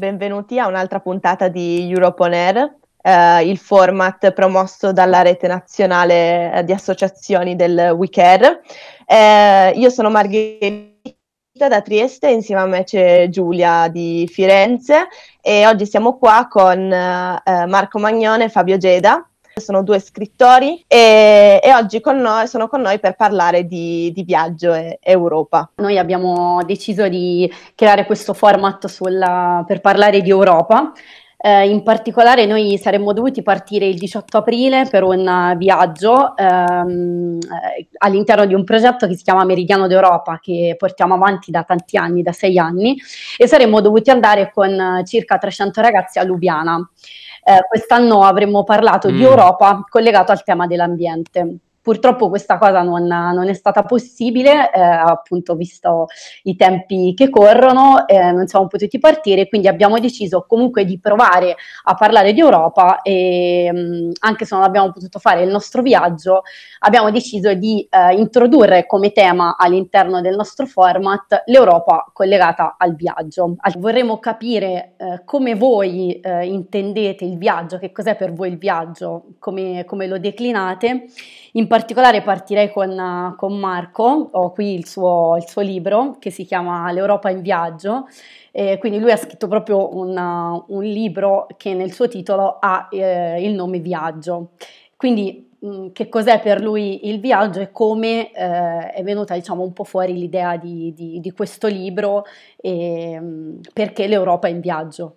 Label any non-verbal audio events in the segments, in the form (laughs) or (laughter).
benvenuti a un'altra puntata di Europe On Air, eh, il format promosso dalla rete nazionale eh, di associazioni del WeCare. Eh, io sono Margherita da Trieste, insieme a me c'è Giulia di Firenze e oggi siamo qua con eh, Marco Magnone e Fabio Geda sono due scrittori e, e oggi con noi, sono con noi per parlare di, di viaggio e Europa. Noi abbiamo deciso di creare questo format sulla, per parlare di Europa. Eh, in particolare noi saremmo dovuti partire il 18 aprile per un viaggio ehm, eh, all'interno di un progetto che si chiama Meridiano d'Europa che portiamo avanti da tanti anni, da sei anni, e saremmo dovuti andare con circa 300 ragazzi a Lubiana eh, quest'anno avremmo parlato mm. di Europa collegato al tema dell'ambiente. Purtroppo questa cosa non, non è stata possibile, eh, appunto visto i tempi che corrono, eh, non siamo potuti partire, quindi abbiamo deciso comunque di provare a parlare di Europa e mh, mm, anche se non abbiamo potuto fare il nostro viaggio, abbiamo deciso di eh, introdurre come tema all'interno del nostro format l'Europa collegata al viaggio. Vorremmo capire eh, come voi eh, intendete il viaggio, che cos'è per voi il viaggio, come, come lo declinate. In particolare partirei con, eh, con Marco, ho qui il suo, il suo, libro che si chiama L'Europa in viaggio, eh, quindi lui ha scritto proprio un, eh, un, libro che nel suo titolo ha eh, il nome Viaggio. Quindi mm, che cos'è per lui il viaggio e come eh, è venuta diciamo un po' fuori l'idea di, di, di questo libro e mm, perché l'Europa è in viaggio.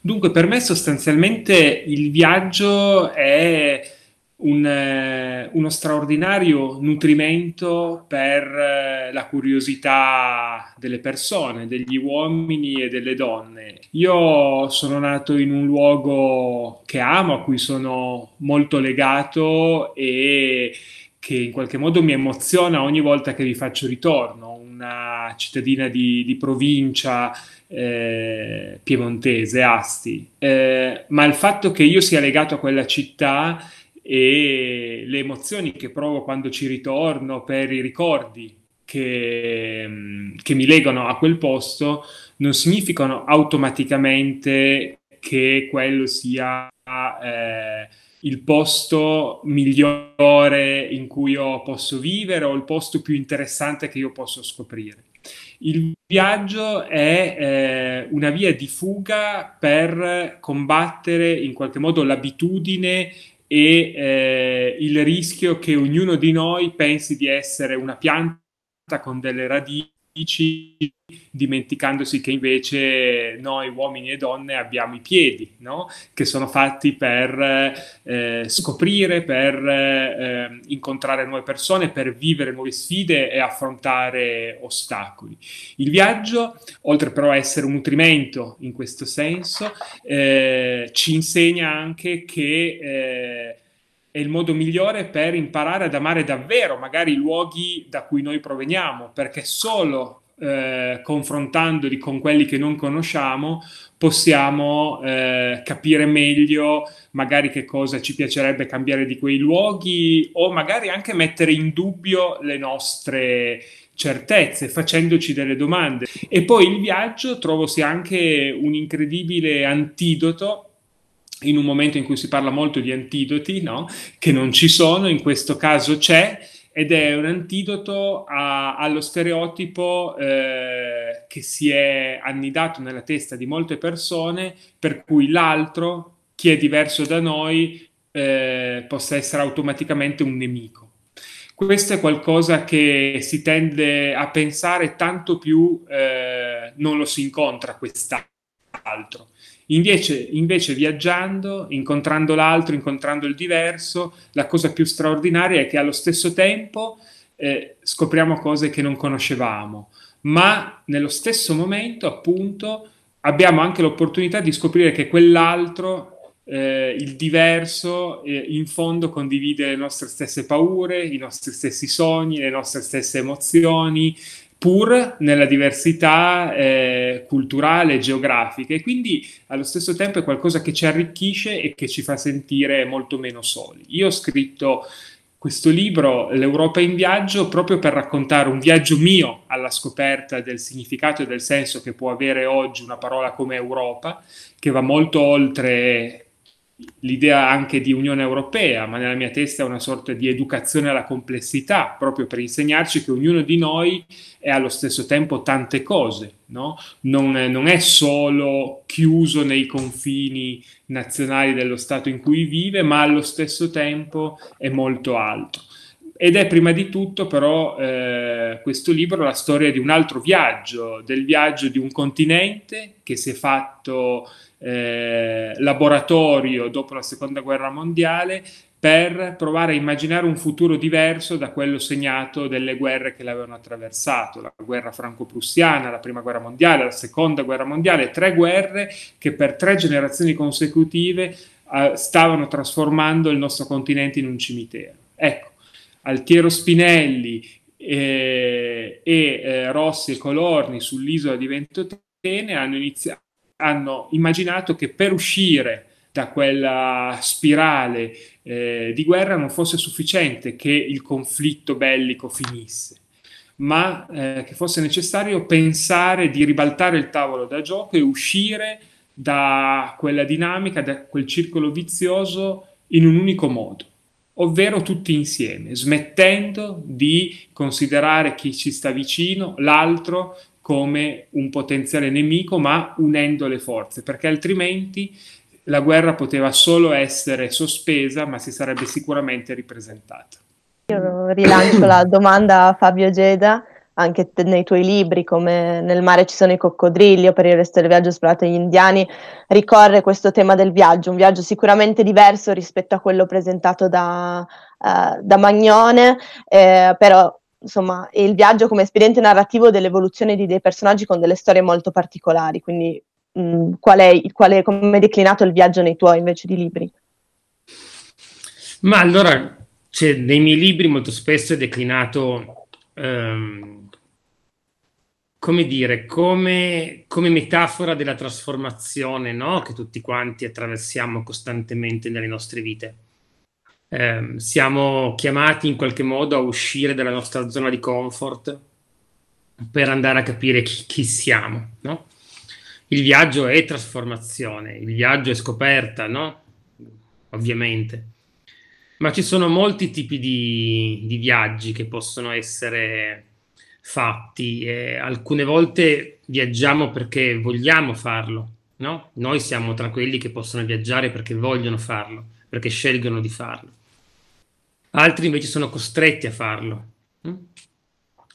Dunque, per me sostanzialmente il viaggio è un, eh, uno straordinario nutrimento per eh, la curiosità delle persone, degli uomini e delle donne. Io sono nato in un luogo che amo, a cui sono molto legato e che in qualche modo mi emoziona ogni volta che vi faccio ritorno, una cittadina di, di provincia eh, piemontese, Asti. Eh, ma il fatto che io sia legato a quella città e le emozioni che provo quando ci ritorno per i ricordi che, mm, che mi legano a quel posto non significano automaticamente che quello sia eh, il posto migliore in cui io posso vivere o il posto più interessante che io posso scoprire. Il viaggio è eh, una via di fuga per combattere in qualche modo l'abitudine e eh, il rischio che ognuno di noi pensi di essere una pianta con delle radici dimenticandosi che invece noi uomini e donne abbiamo i piedi, no? che sono fatti per eh, scoprire, per eh, incontrare nuove persone, per vivere nuove sfide e affrontare ostacoli. Il viaggio, oltre però a essere un nutrimento in questo senso, eh, ci insegna anche che eh, è il modo migliore per imparare ad amare davvero magari i luoghi da cui noi proveniamo, perché solo eh, confrontandoli con quelli che non conosciamo possiamo eh, capire meglio magari che cosa ci piacerebbe cambiare di quei luoghi o magari anche mettere in dubbio le nostre certezze facendoci delle domande. E poi il viaggio trovo sia anche un incredibile antidoto in un momento in cui si parla molto di antidoti, no? che non ci sono, in questo caso c'è, ed è un antidoto a, allo stereotipo eh, che si è annidato nella testa di molte persone, per cui l'altro, chi è diverso da noi, eh, possa essere automaticamente un nemico. Questo è qualcosa che si tende a pensare tanto più eh, non lo si incontra quest'altro. Invece, invece, viaggiando, incontrando l'altro, incontrando il diverso, la cosa più straordinaria è che allo stesso tempo eh, scopriamo cose che non conoscevamo, ma nello stesso momento, appunto, abbiamo anche l'opportunità di scoprire che quell'altro eh, il diverso eh, in fondo condivide le nostre stesse paure, i nostri stessi sogni, le nostre stesse emozioni, pur nella diversità eh, culturale e geografica e quindi allo stesso tempo è qualcosa che ci arricchisce e che ci fa sentire molto meno soli. Io ho scritto questo libro, L'Europa in viaggio, proprio per raccontare un viaggio mio alla scoperta del significato e del senso che può avere oggi una parola come Europa, che va molto oltre l'idea anche di Unione Europea, ma nella mia testa è una sorta di educazione alla complessità, proprio per insegnarci che ognuno di noi è allo stesso tempo tante cose, no? non, non è solo chiuso nei confini nazionali dello Stato in cui vive, ma allo stesso tempo è molto altro. Ed è prima di tutto però eh, questo libro la storia di un altro viaggio, del viaggio di un continente che si è fatto eh, laboratorio dopo la seconda guerra mondiale per provare a immaginare un futuro diverso da quello segnato dalle guerre che l'avevano attraversato, la guerra franco-prussiana, la prima guerra mondiale, la seconda guerra mondiale, tre guerre che per tre generazioni consecutive eh, stavano trasformando il nostro continente in un cimitero. Ecco, Altiero Spinelli e, eh, e eh, Rossi e Colorni sull'isola di Ventotene hanno iniziato hanno immaginato che per uscire da quella spirale eh, di guerra non fosse sufficiente che il conflitto bellico finisse, ma eh, che fosse necessario pensare di ribaltare il tavolo da gioco e uscire da quella dinamica, da quel circolo vizioso in un unico modo, ovvero tutti insieme, smettendo di considerare chi ci sta vicino, l'altro, come un potenziale nemico, ma unendo le forze, perché altrimenti la guerra poteva solo essere sospesa, ma si sarebbe sicuramente ripresentata. Io rilancio la domanda a Fabio Geda, anche te, nei tuoi libri, come Nel mare ci sono i coccodrilli, o per il resto del viaggio esplorato agli indiani, ricorre questo tema del viaggio, un viaggio sicuramente diverso rispetto a quello presentato da, uh, da Magnone, eh, però insomma, e il viaggio come espediente narrativo dell'evoluzione di dei personaggi con delle storie molto particolari, quindi mh, mm, qual è, qual è, come è declinato il viaggio nei tuoi invece di libri? Ma allora, cioè, nei miei libri molto spesso è declinato, ehm, come dire, come, come, metafora della trasformazione no? che tutti quanti attraversiamo costantemente nelle nostre vite eh, siamo chiamati in qualche modo a uscire dalla nostra zona di comfort per andare a capire chi, chi siamo, no? Il viaggio è trasformazione, il viaggio è scoperta, no? Ovviamente. Ma ci sono molti tipi di, di viaggi che possono essere fatti. E alcune volte viaggiamo perché vogliamo farlo, no? Noi siamo tra quelli che possono viaggiare perché vogliono farlo, perché scelgono di farlo altri invece sono costretti a farlo mm?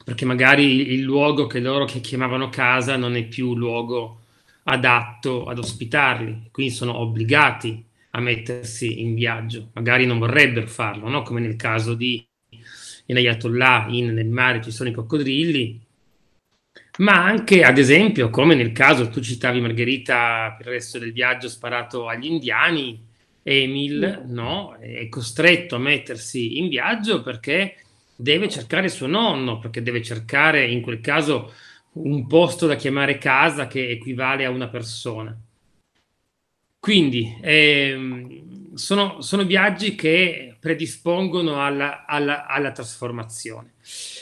perché magari il luogo che loro che chiamavano casa non è più luogo adatto ad ospitarli, quindi sono obbligati a mettersi in viaggio, magari non vorrebbero farlo, no? come nel caso di in Ayatollah, in, nel mare ci sono i coccodrilli, ma anche ad esempio come nel caso tu citavi Margherita per il resto del viaggio sparato agli indiani, Emil no, è costretto a mettersi in viaggio perché deve cercare suo nonno, perché deve cercare in quel caso un posto da chiamare casa che equivale a una persona. Quindi ehm, sono, sono, viaggi che predispongono alla, alla, alla trasformazione.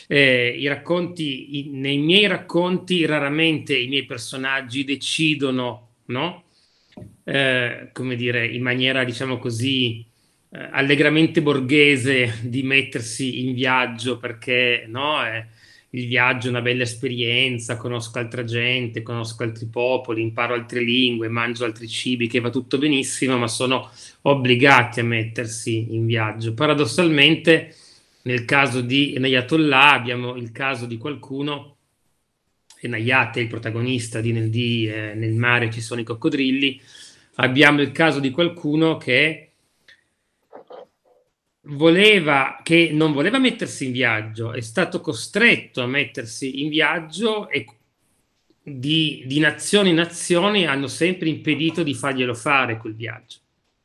Eh, i racconti, i, nei miei racconti raramente i miei personaggi decidono no? Eh, come dire, in maniera, diciamo così, eh, allegramente borghese di mettersi in viaggio perché no, è, il viaggio è una bella esperienza, conosco altra gente, conosco altri popoli, imparo altre lingue, mangio altri cibi, che va tutto benissimo, ma sono obbligati a mettersi in viaggio. Paradossalmente, nel caso di negli abbiamo il caso di qualcuno Nayat è il protagonista di Nel D, eh, nel mare ci sono i coccodrilli, abbiamo il caso di qualcuno che voleva, che non voleva mettersi in viaggio, è stato costretto a mettersi in viaggio e di, di nazione in nazione hanno sempre impedito di farglielo fare quel viaggio,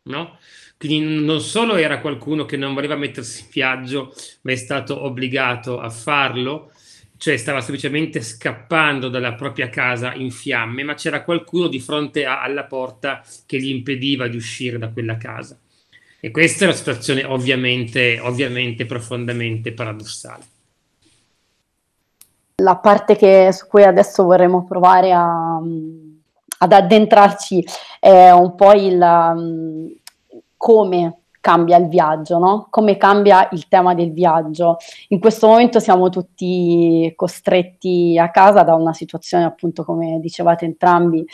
no? Quindi non solo era qualcuno che non voleva mettersi in viaggio, ma è stato obbligato a farlo, cioè stava semplicemente scappando dalla propria casa in fiamme, ma c'era qualcuno di fronte a, alla porta che gli impediva di uscire da quella casa. E questa è una situazione ovviamente, ovviamente profondamente paradossale. La parte che, su cui adesso vorremmo provare a, ad addentrarci è un po' il come cambia il viaggio, no? come cambia il tema del viaggio. In questo momento siamo tutti costretti a casa da una situazione, appunto, come dicevate entrambi,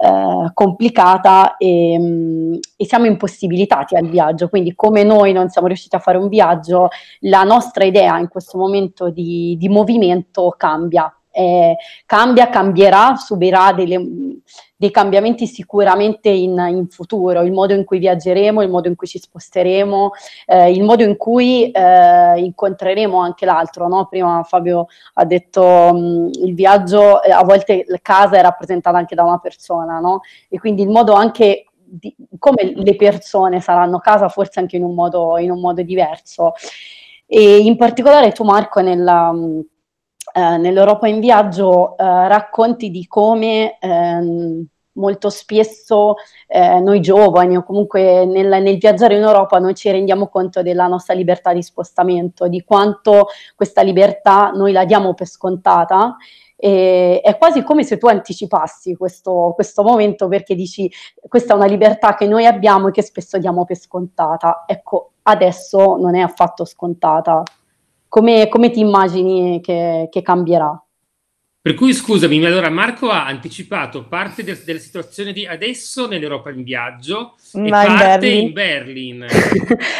eh, complicata e, mm, e siamo impossibilitati al viaggio. Quindi come noi non siamo riusciti a fare un viaggio, la nostra idea in questo momento di, di movimento cambia eh, cambia, cambierà, subirà delle, mm, dei cambiamenti sicuramente in, in, futuro, il modo in cui viaggeremo, il modo in cui ci sposteremo, eh, il modo in cui eh, incontreremo anche l'altro. No? Prima Fabio ha detto mh, mm, il viaggio, eh, a volte la casa è rappresentata anche da una persona, no? e quindi il modo anche di, come le persone saranno casa, forse anche in un modo, in un modo diverso. E in particolare tu Marco nella mm, eh, nell'Europa in viaggio eh, racconti di come ehm, molto spesso eh, noi giovani o comunque nel, nel, viaggiare in Europa non ci rendiamo conto della nostra libertà di spostamento, di quanto questa libertà noi la diamo per scontata. E è quasi come se tu anticipassi questo, questo momento perché dici questa è una libertà che noi abbiamo e che spesso diamo per scontata. Ecco, adesso non è affatto scontata, come, come ti immagini che, che cambierà? Per cui scusami, allora Marco ha anticipato parte del, della situazione di adesso nell'Europa in viaggio Ma e in parte Berlin. in Berlin.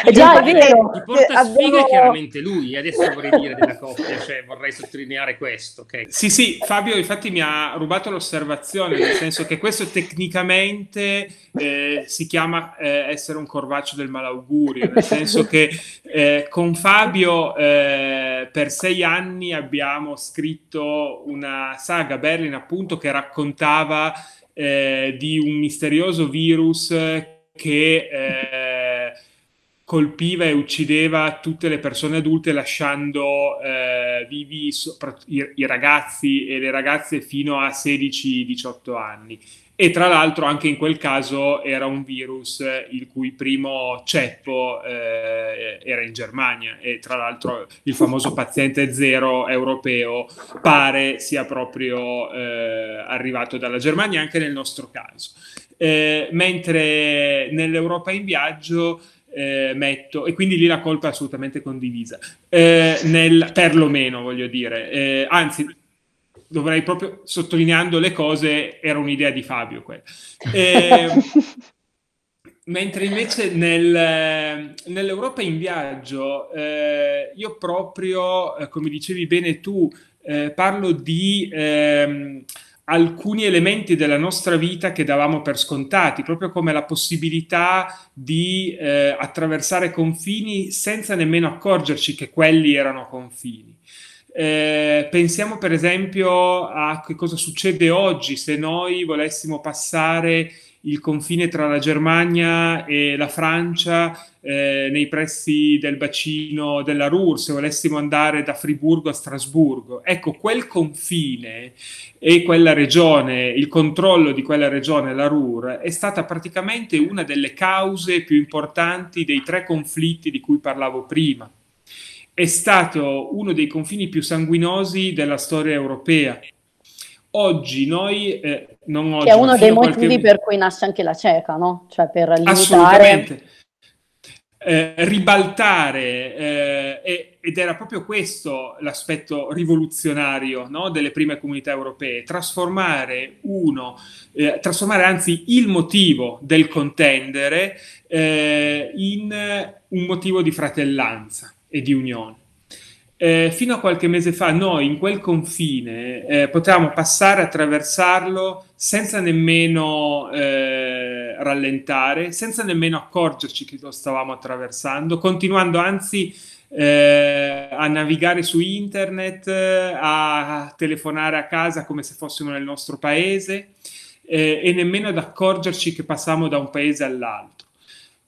e (laughs) già è vero. Chi porta abbiamo... è chiaramente lui, adesso vorrei dire della coppia, cioè vorrei sottolineare questo. Okay? Sì, sì, Fabio infatti mi ha rubato l'osservazione, nel senso che questo tecnicamente eh, si chiama eh, essere un corvaccio del malaugurio, nel senso che eh, con Fabio eh, per sei anni abbiamo scritto una saga Berlin appunto che raccontava eh, di un misterioso virus che eh, colpiva e uccideva tutte le persone adulte lasciando eh, vivi sopra, i, i, ragazzi e le ragazze fino a 16-18 anni. E tra l'altro anche in quel caso era un virus eh, il cui primo ceppo eh, era in Germania e tra l'altro il famoso paziente zero europeo pare sia proprio eh, arrivato dalla Germania anche nel nostro caso. Eh, mentre nell'Europa in viaggio eh, metto, e quindi lì la colpa è assolutamente condivisa, eh, nel, perlomeno voglio dire, eh, anzi dovrei proprio sottolineando le cose, era un'idea di Fabio quella. Eh, (laughs) mentre invece nel, eh, nell'Europa in viaggio, eh, io proprio, come dicevi bene tu, parlo di... Ehm, alcuni elementi della nostra vita che davamo per scontati, proprio come la possibilità di eh, attraversare confini senza nemmeno accorgerci che quelli erano confini. Eh, pensiamo per esempio a che cosa succede oggi se noi volessimo passare il confine tra la Germania e la Francia eh, nei pressi del bacino della Ruhr, se volessimo andare da Friburgo a Strasburgo. Ecco, quel confine e quella regione, il controllo di quella regione, la Ruhr, è stata praticamente una delle cause più importanti dei tre conflitti di cui parlavo prima. È stato uno dei confini più sanguinosi della storia europea Oggi noi, eh, non oggi, che è uno dei motivi qualche... per cui nasce anche la cieca, no? Cioè per limitare... Assolutamente. Eh, ribaltare eh, ed era proprio questo l'aspetto rivoluzionario no, delle prime comunità europee, trasformare uno, eh, trasformare anzi il motivo del contendere eh, in un motivo di fratellanza e di unione eh, fino a qualche mese fa noi in quel confine eh, potevamo passare, attraversarlo senza nemmeno eh, rallentare, senza nemmeno accorgerci che lo stavamo attraversando, continuando anzi eh, a navigare su internet, a telefonare a casa come se fossimo nel nostro paese eh, e nemmeno ad accorgerci che passavamo da un paese all'altro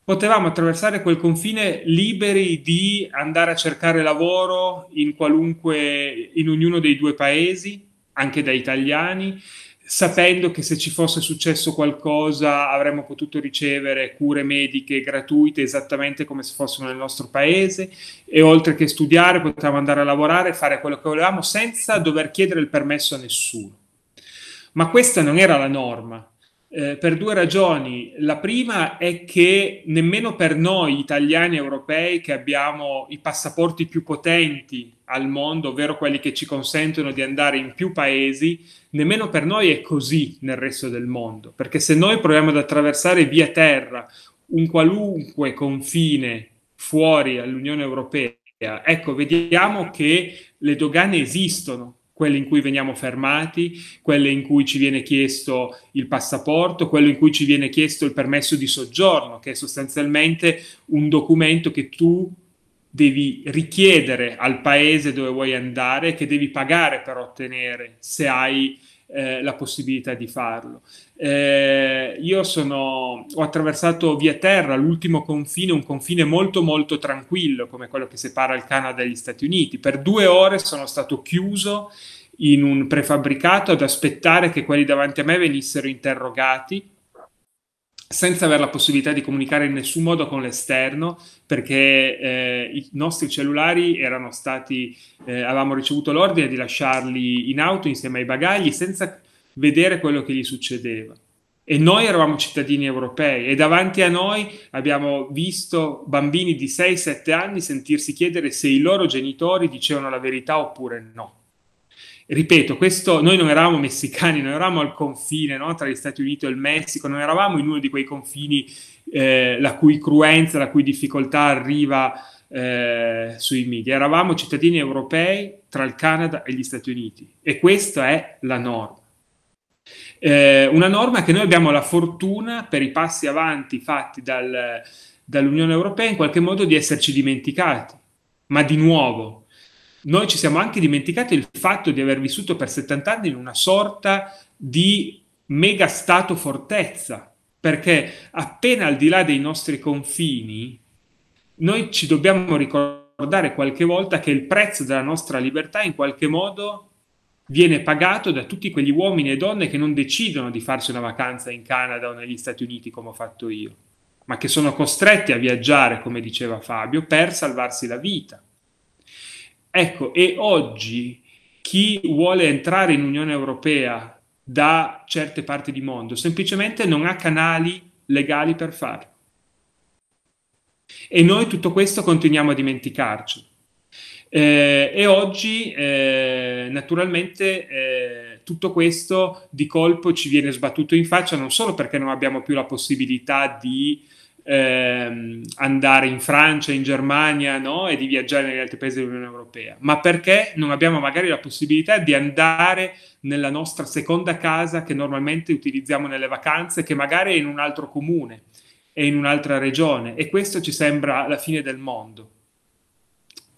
potevamo attraversare quel confine liberi di andare a cercare lavoro in qualunque, in ognuno dei due paesi, anche da italiani, sapendo che se ci fosse successo qualcosa avremmo potuto ricevere cure mediche gratuite esattamente come se fossero nel nostro paese e oltre che studiare potevamo andare a lavorare, fare quello che volevamo senza dover chiedere il permesso a nessuno. Ma questa non era la norma, eh, per due ragioni. La prima è che nemmeno per noi italiani europei che abbiamo i passaporti più potenti al mondo, ovvero quelli che ci consentono di andare in più paesi, nemmeno per noi è così nel resto del mondo, perché se noi proviamo ad attraversare via terra un qualunque confine fuori all'Unione Europea, ecco, vediamo che le dogane esistono, quelle in cui veniamo fermati, quelle in cui ci viene chiesto il passaporto, quello in cui ci viene chiesto il permesso di soggiorno, che è sostanzialmente un documento che tu devi richiedere al paese dove vuoi andare, che devi pagare per ottenere se hai eh, la possibilità di farlo. Eh, io sono, ho attraversato via terra l'ultimo confine, un confine molto molto tranquillo come quello che separa il Canada dagli Stati Uniti. Per due ore sono stato chiuso in un prefabbricato ad aspettare che quelli davanti a me venissero interrogati senza avere la possibilità di comunicare in nessun modo con l'esterno, perché eh, i nostri cellulari erano stati, eh, avevamo ricevuto l'ordine di lasciarli in auto insieme ai bagagli senza vedere quello che gli succedeva. E noi eravamo cittadini europei e davanti a noi abbiamo visto bambini di 6-7 anni sentirsi chiedere se i loro genitori dicevano la verità oppure no ripeto, questo, noi non eravamo messicani, non eravamo al confine no? tra gli Stati Uniti e il Messico, non eravamo in uno di quei confini eh, la cui cruenza, la cui difficoltà arriva eh, sui media. Eravamo cittadini europei tra il Canada e gli Stati Uniti e questa è la norma. Eh, una norma che noi abbiamo la fortuna per i passi avanti fatti dal, dall'Unione Europea in qualche modo di esserci dimenticati, ma di nuovo noi ci siamo anche dimenticati il fatto di aver vissuto per 70 anni in una sorta di mega stato fortezza, perché appena al di là dei nostri confini, noi ci dobbiamo ricordare qualche volta che il prezzo della nostra libertà in qualche modo viene pagato da tutti quegli uomini e donne che non decidono di farsi una vacanza in Canada o negli Stati Uniti come ho fatto io, ma che sono costretti a viaggiare, come diceva Fabio, per salvarsi la vita Ecco, e oggi chi vuole entrare in Unione Europea da certe parti di mondo semplicemente non ha canali legali per farlo. E noi tutto questo continuiamo a dimenticarci. Eh, e oggi eh, naturalmente eh, tutto questo di colpo ci viene sbattuto in faccia non solo perché non abbiamo più la possibilità di ehm, andare in Francia, in Germania no? e di viaggiare negli altri paesi dell'Unione Europea, ma perché non abbiamo magari la possibilità di andare nella nostra seconda casa che normalmente utilizziamo nelle vacanze, che magari è in un altro comune e in un'altra regione e questo ci sembra la fine del mondo.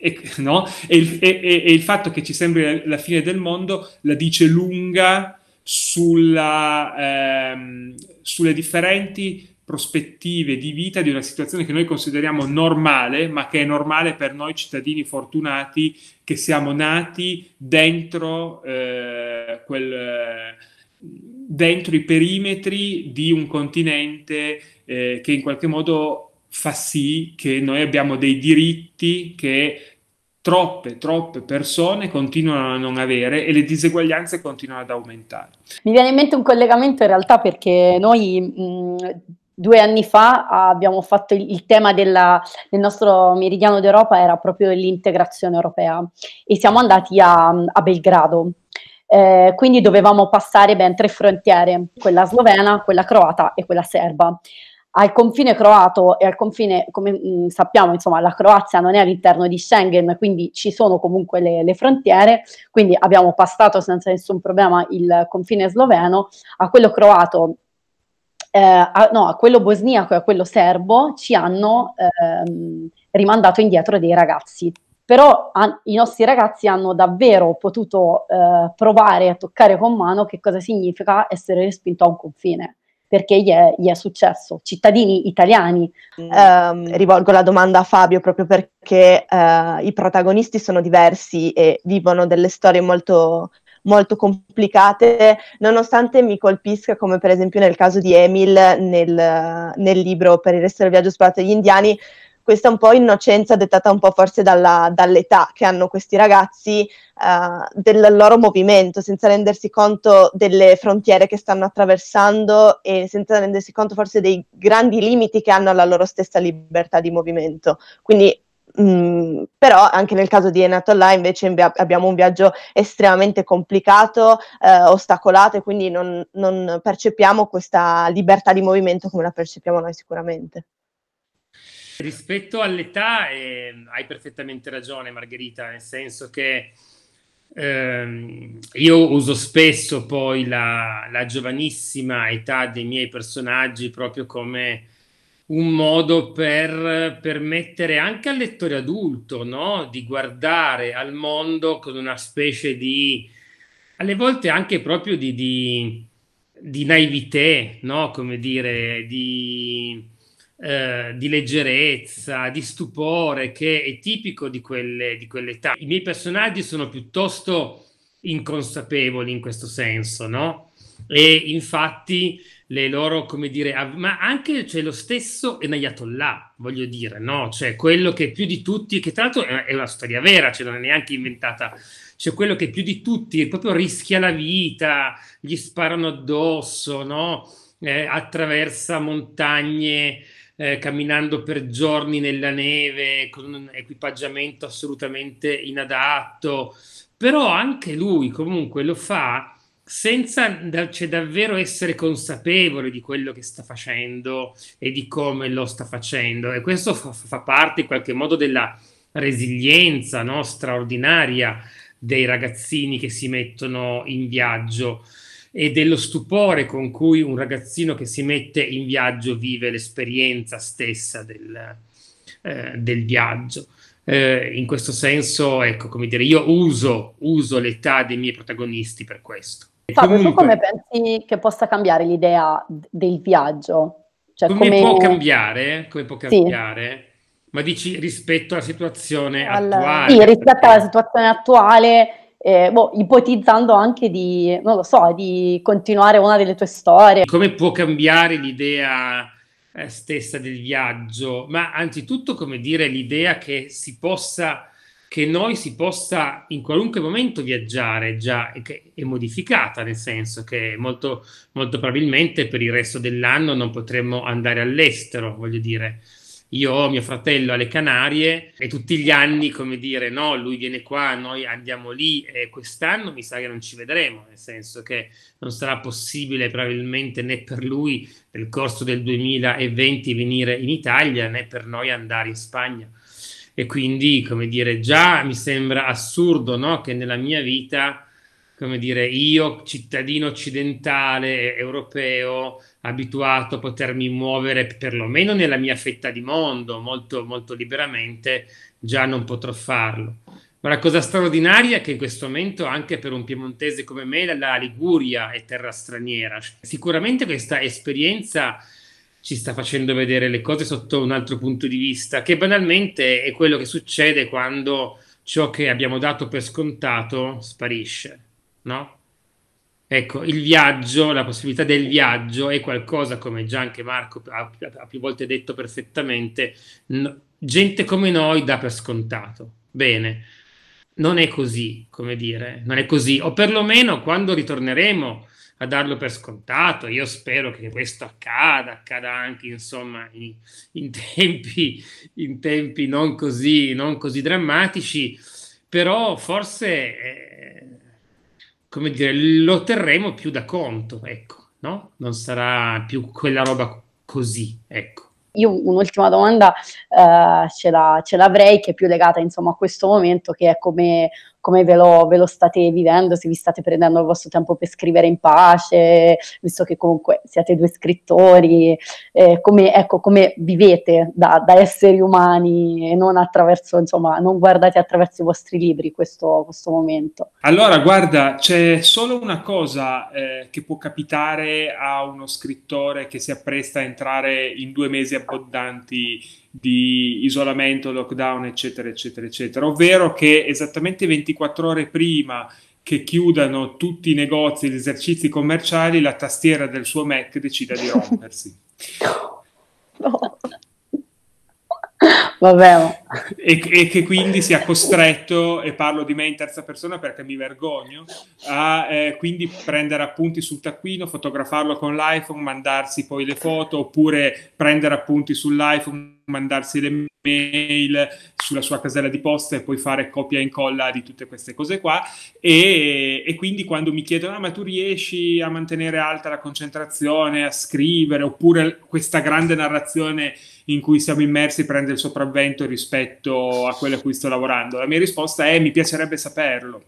E, no? e, il, e, e, il fatto che ci sembri la fine del mondo la dice lunga sulla, ehm, sulle differenti prospettive di vita di una situazione che noi consideriamo normale, ma che è normale per noi cittadini fortunati che siamo nati dentro, eh, quel, dentro i perimetri di un continente eh, che in qualche modo fa sì che noi abbiamo dei diritti che troppe, troppe persone continuano a non avere e le diseguaglianze continuano ad aumentare. Mi viene in mente un collegamento in realtà perché noi mh, due anni fa abbiamo fatto il, il tema della, del nostro meridiano d'Europa era proprio l'integrazione europea e siamo andati a, a Belgrado. Eh, quindi dovevamo passare ben tre frontiere, quella slovena, quella croata e quella serba. Al confine croato e al confine, come mh, mm, sappiamo, insomma, la Croazia non è all'interno di Schengen, quindi ci sono comunque le, le frontiere, quindi abbiamo passato senza nessun problema il confine sloveno, a quello croato eh, a, no, a quello bosniaco e a quello serbo ci hanno ehm, rimandato indietro dei ragazzi. Però an- i nostri ragazzi hanno davvero potuto eh, provare a toccare con mano che cosa significa essere respinto a un confine, perché gli è, gli è successo. Cittadini italiani. Eh, rivolgo la domanda a Fabio proprio perché eh, i protagonisti sono diversi e vivono delle storie molto molto complicate, nonostante mi colpisca, come per esempio nel caso di Emil nel, nel libro Per il resto del viaggio sparato agli indiani, questa un po' innocenza dettata un po' forse dalla, dall'età che hanno questi ragazzi uh, del loro movimento, senza rendersi conto delle frontiere che stanno attraversando e senza rendersi conto forse dei grandi limiti che hanno alla loro stessa libertà di movimento. Quindi Mm, però anche nel caso di Enatollah invece in via- abbiamo un viaggio estremamente complicato, eh, ostacolato e quindi non, non, percepiamo questa libertà di movimento come la percepiamo noi sicuramente. Rispetto all'età eh, hai perfettamente ragione Margherita, nel senso che ehm, io uso spesso poi la, la giovanissima età dei miei personaggi proprio come un modo per permettere anche al lettore adulto no? di guardare al mondo con una specie di, alle volte anche proprio di, di, di naivete, no? come dire, di, eh, di, leggerezza, di stupore che è tipico di, quelle, di quell'età. I miei personaggi sono piuttosto inconsapevoli in questo senso, no? E infatti le loro, come dire, av- ma anche cioè, lo stesso Enayatollah, voglio dire, no? Cioè quello che più di tutti, che tra l'altro è una storia vera, cioè non è neanche inventata, cioè quello che più di tutti proprio rischia la vita, gli sparano addosso, no? Eh, attraversa montagne, eh, camminando per giorni nella neve con un equipaggiamento assolutamente inadatto, però anche lui comunque lo fa senza cioè, davvero essere consapevole di quello che sta facendo e di come lo sta facendo. E questo fa, fa parte in qualche modo della resilienza no? straordinaria dei ragazzini che si mettono in viaggio e dello stupore con cui un ragazzino che si mette in viaggio vive l'esperienza stessa del, eh, del viaggio. Eh, in questo senso, ecco, come dire, io uso, uso l'età dei miei protagonisti per questo. Fabio, comunque... tu come pensi che possa cambiare l'idea del viaggio? Cioè, come, come, può cambiare? Come può cambiare? Sì. Ma dici rispetto alla situazione Al... attuale? Sì, rispetto perché... alla situazione attuale, eh, boh, ipotizzando anche di, non lo so, di continuare una delle tue storie. Come può cambiare l'idea eh, stessa del viaggio? Ma anzitutto, come dire, l'idea che si possa che noi si possa in qualunque momento viaggiare già è modificata, nel senso che molto, molto probabilmente per il resto dell'anno non potremo andare all'estero, voglio dire. Io ho mio fratello alle Canarie e tutti gli anni, come dire, no, lui viene qua, noi andiamo lì e quest'anno mi sa che non ci vedremo, nel senso che non sarà possibile probabilmente né per lui nel corso del 2020 venire in Italia né per noi andare in Spagna e quindi, come dire, già mi sembra assurdo no? che nella mia vita, come dire, io, cittadino occidentale, europeo, abituato a potermi muovere perlomeno nella mia fetta di mondo molto, molto liberamente, già non potrò farlo. Ma la cosa straordinaria è che in questo momento anche per un piemontese come me la Liguria è terra straniera. Sicuramente questa esperienza ci sta facendo vedere le cose sotto un altro punto di vista, che banalmente è quello che succede quando ciò che abbiamo dato per scontato sparisce, no? Ecco, il viaggio, la possibilità del viaggio è qualcosa, come già anche Marco ha, ha più volte detto perfettamente, no, gente come noi dà per scontato. Bene, non è così, come dire, non è così, o perlomeno quando ritorneremo a darlo per scontato. Io spero che questo accada, accada anche insomma in, in, tempi, in tempi, non, così, non così drammatici, però forse eh, come dire, lo terremo più da conto, ecco, no? Non sarà più quella roba così, ecco. Io un'ultima domanda eh, ce, la, ce, l'avrei che è più legata insomma a questo momento che è come come ve lo, ve lo, state vivendo, se vi state prendendo il vostro tempo per scrivere in pace, visto che comunque siete due scrittori, eh, come, ecco, come vivete da, da, esseri umani e non attraverso, insomma, non guardate attraverso i vostri libri questo, questo momento. Allora, guarda, c'è solo una cosa eh, che può capitare a uno scrittore che si appresta a entrare in due mesi abbondanti di isolamento, lockdown, eccetera, eccetera, eccetera. Ovvero che esattamente 24 ore prima che chiudano tutti i negozi, gli esercizi commerciali, la tastiera del suo Mac decida di rompersi. (laughs) no. Vabbè. (laughs) E, e, che quindi sia costretto, e parlo di me in terza persona perché mi vergogno, a eh, quindi prendere appunti sul taccuino, fotografarlo con l'iPhone, mandarsi poi le foto, oppure prendere appunti sull'iPhone, mandarsi le mail sulla sua casella di posta e poi fare copia e incolla di tutte queste cose qua. E, e quindi quando mi chiedono, ah, ma tu riesci a mantenere alta la concentrazione, a scrivere, oppure questa grande narrazione in cui siamo immersi prende il sopravvento rispetto a quello a cui sto lavorando? La mia risposta è mi piacerebbe saperlo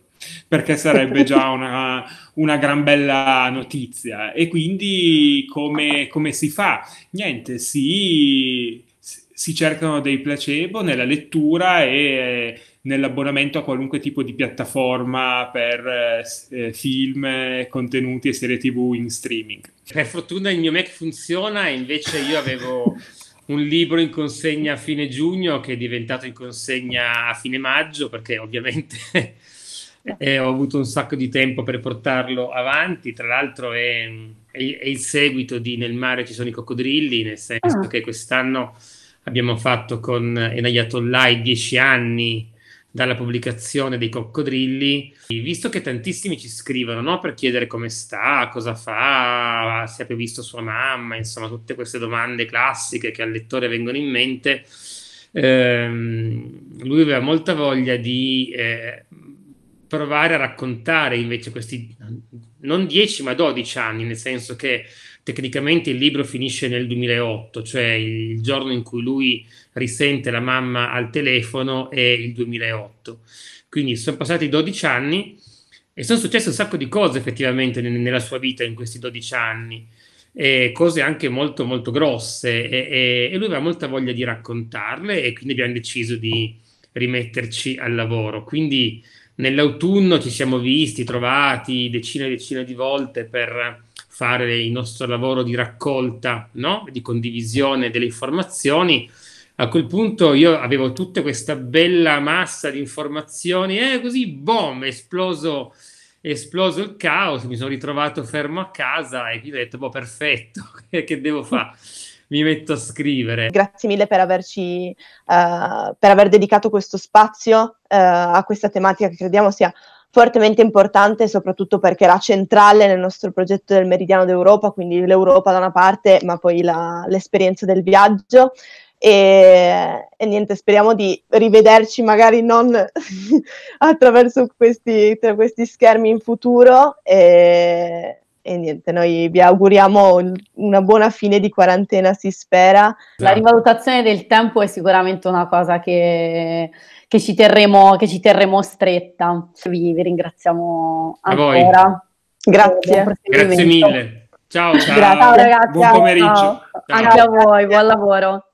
perché sarebbe già (laughs) una, una, gran bella notizia. E quindi come, come si fa? Niente, si, si, cercano dei placebo nella lettura e nell'abbonamento a qualunque tipo di piattaforma per eh, eh film, contenuti e serie tv in streaming. Per fortuna il mio Mac funziona, invece io avevo un libro in consegna a fine giugno che è diventato in consegna a fine maggio perché ovviamente (laughs) eh, ho avuto un sacco di tempo per portarlo avanti. Tra l'altro è, è, è, il seguito di Nel mare ci sono i coccodrilli, nel senso ah. che quest'anno abbiamo fatto con Enayatollah i dieci anni dalla pubblicazione dei coccodrilli, visto che tantissimi ci scrivono no? per chiedere come sta, cosa fa, se ha più visto sua mamma, insomma tutte queste domande classiche che al lettore vengono in mente, ehm, lui aveva molta voglia di eh, provare a raccontare invece questi non 10 ma 12 anni, nel senso che tecnicamente il libro finisce nel 2008, cioè il giorno in cui lui risente la mamma al telefono è il 2008. Quindi sono passati 12 anni e sono successe un sacco di cose effettivamente nella sua vita in questi 12 anni, eh, cose anche molto molto grosse e, e lui aveva molta voglia di raccontarle e quindi abbiamo deciso di rimetterci al lavoro. Quindi nell'autunno ci siamo visti, trovati decine e decine di volte per fare il nostro lavoro di raccolta, no? di condivisione delle informazioni, a quel punto io avevo tutta questa bella massa di informazioni e così, boom, è esploso, è esploso il caos, mi sono ritrovato fermo a casa e ho detto, boh, perfetto, (laughs) che devo fare? mi metto a scrivere. Grazie mille per averci, uh, per aver dedicato questo spazio uh, a questa tematica che crediamo sia fortemente importante soprattutto perché era centrale nel nostro progetto del Meridiano d'Europa, quindi l'Europa da una parte, ma poi la, l'esperienza del viaggio. E, e, niente, speriamo di rivederci magari non (laughs) attraverso questi, questi, schermi in futuro. E, e niente, noi vi auguriamo una buona fine di quarantena, si spera. La esatto. rivalutazione del tempo è sicuramente una cosa che, che, ci, terremo, che ci, terremo, stretta. Vi, vi ringraziamo ancora. Grazie. Grazie mille. Ciao, ciao. Grazie, ragazzi. Buon pomeriggio. Ciao. Anche a voi, buon lavoro.